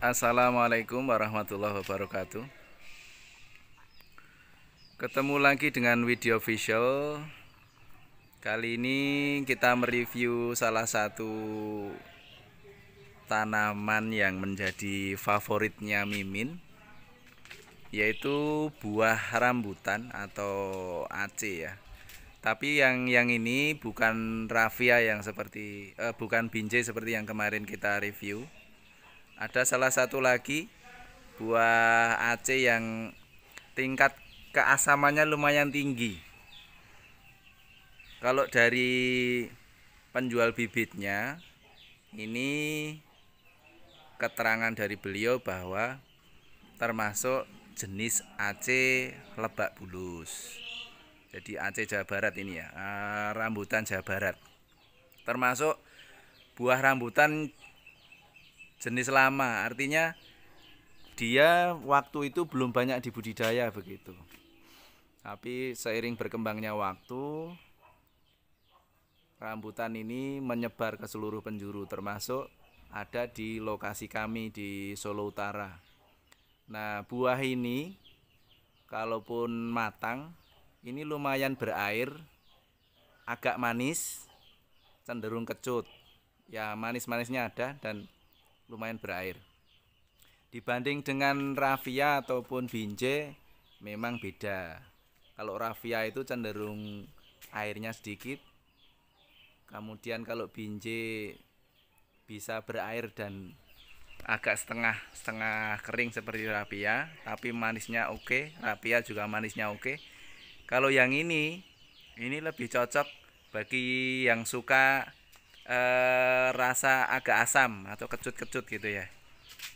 Assalamualaikum warahmatullahi wabarakatuh Ketemu lagi dengan video official Kali ini kita mereview salah satu tanaman yang menjadi favoritnya Mimin Yaitu buah rambutan atau Aceh ya tapi yang yang ini bukan rafia yang seperti eh, bukan binjai seperti yang kemarin kita review ada salah satu lagi buah Aceh yang tingkat keasamannya lumayan tinggi kalau dari penjual bibitnya ini keterangan dari beliau bahwa termasuk jenis Aceh lebak bulus jadi Aceh Jawa Barat ini ya eh, rambutan Jawa Barat termasuk buah rambutan jenis lama artinya dia waktu itu belum banyak dibudidaya begitu tapi seiring berkembangnya waktu rambutan ini menyebar ke seluruh penjuru termasuk ada di lokasi kami di Solo Utara nah buah ini kalaupun matang ini lumayan berair agak manis cenderung kecut ya manis-manisnya ada dan lumayan berair. Dibanding dengan rafia ataupun binje memang beda. Kalau rafia itu cenderung airnya sedikit. Kemudian kalau binje bisa berair dan agak setengah setengah kering seperti rafia, tapi manisnya oke, rafia juga manisnya oke. Kalau yang ini ini lebih cocok bagi yang suka e, rasa agak asam atau kecut-kecut gitu ya.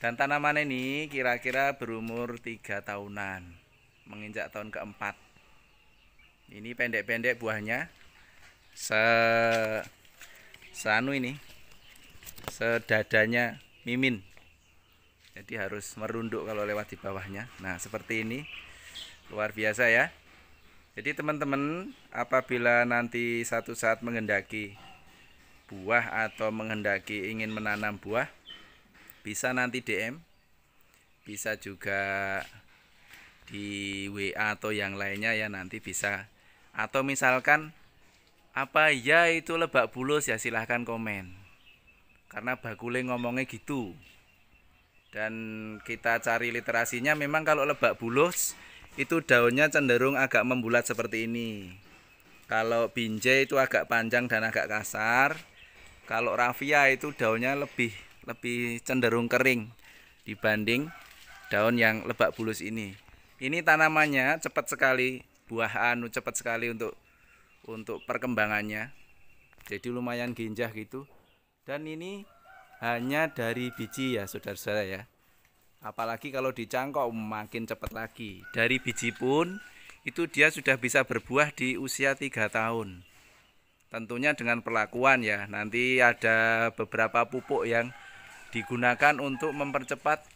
Dan tanaman ini kira-kira berumur tiga tahunan, menginjak tahun keempat. Ini pendek-pendek buahnya. Se seanu ini. Sedadanya mimin. Jadi harus merunduk kalau lewat di bawahnya. Nah, seperti ini. Luar biasa ya. Jadi teman-teman, apabila nanti satu saat mengendaki buah atau menghendaki ingin menanam buah bisa nanti DM bisa juga di WA atau yang lainnya ya nanti bisa atau misalkan apa ya itu lebak bulus ya silahkan komen karena Bakule ngomongnya gitu dan kita cari literasinya memang kalau lebak bulus itu daunnya cenderung agak membulat seperti ini kalau binjai itu agak panjang dan agak kasar kalau rafia itu daunnya lebih lebih cenderung kering dibanding daun yang lebak bulus ini ini tanamannya cepat sekali buah anu cepat sekali untuk untuk perkembangannya jadi lumayan ginjah gitu dan ini hanya dari biji ya saudara-saudara ya apalagi kalau dicangkok makin cepat lagi dari biji pun itu dia sudah bisa berbuah di usia tiga tahun tentunya dengan perlakuan ya nanti ada beberapa pupuk yang digunakan untuk mempercepat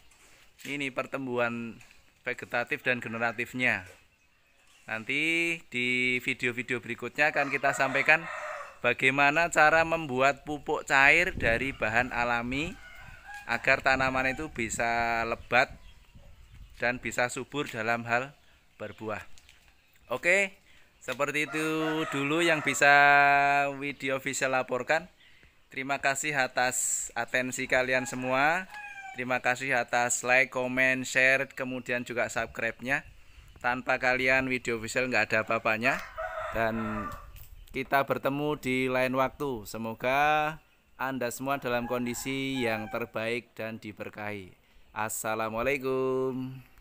ini pertumbuhan vegetatif dan generatifnya nanti di video-video berikutnya akan kita sampaikan bagaimana cara membuat pupuk cair dari bahan alami agar tanaman itu bisa lebat dan bisa subur dalam hal berbuah oke seperti itu dulu yang bisa video visual laporkan. Terima kasih atas atensi kalian semua. Terima kasih atas like, comment, share, kemudian juga subscribe-nya. Tanpa kalian video visual nggak ada apa-apanya. Dan kita bertemu di lain waktu. Semoga Anda semua dalam kondisi yang terbaik dan diberkahi. Assalamualaikum.